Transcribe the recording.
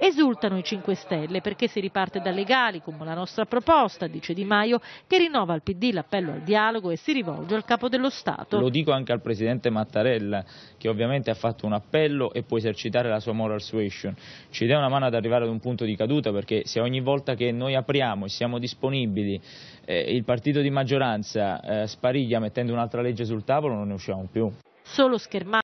Esultano i 5 Stelle perché si riparte da legali come la nostra proposta, dice Di Maio, che rinnova al PD l'appello al dialogo e si rivolge al Capo dello Stato. Lo dico anche al Presidente Mattarella che ovviamente ha fatto un appello e può esercitare la sua moral suasion. Ci dà una mano ad arrivare ad un punto di caduta perché se ogni volta che noi apriamo e siamo disponibili eh, il partito di maggioranza eh, spariglia mettendo un'altra legge sul tavolo non ne usciamo più. Solo schermare.